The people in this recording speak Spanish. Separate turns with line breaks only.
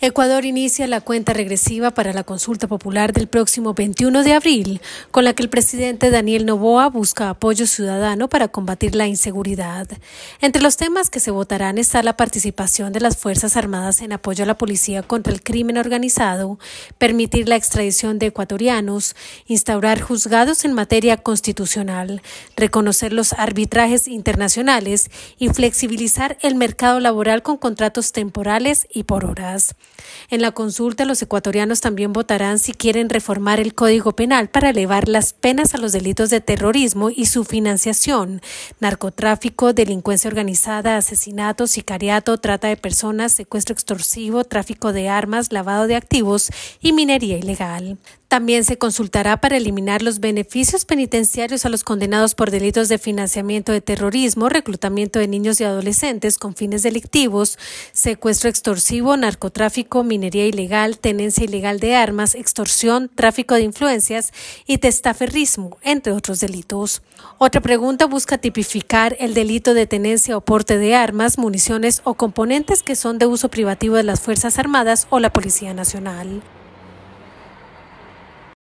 Ecuador inicia la cuenta regresiva para la consulta popular del próximo 21 de abril, con la que el presidente Daniel Noboa busca apoyo ciudadano para combatir la inseguridad. Entre los temas que se votarán está la participación de las Fuerzas Armadas en apoyo a la policía contra el crimen organizado, permitir la extradición de ecuatorianos, instaurar juzgados en materia constitucional, reconocer los arbitrajes internacionales y flexibilizar el mercado laboral con contratos temporales y por horas. En la consulta, los ecuatorianos también votarán si quieren reformar el Código Penal para elevar las penas a los delitos de terrorismo y su financiación, narcotráfico, delincuencia organizada, asesinato, sicariato, trata de personas, secuestro extorsivo, tráfico de armas, lavado de activos y minería ilegal. También se consultará para eliminar los beneficios penitenciarios a los condenados por delitos de financiamiento de terrorismo, reclutamiento de niños y adolescentes con fines delictivos, secuestro extorsivo, narcotráfico, minería ilegal, tenencia ilegal de armas, extorsión, tráfico de influencias y testaferrismo, entre otros delitos. Otra pregunta busca tipificar el delito de tenencia o porte de armas, municiones o componentes que son de uso privativo de las Fuerzas Armadas o la Policía Nacional.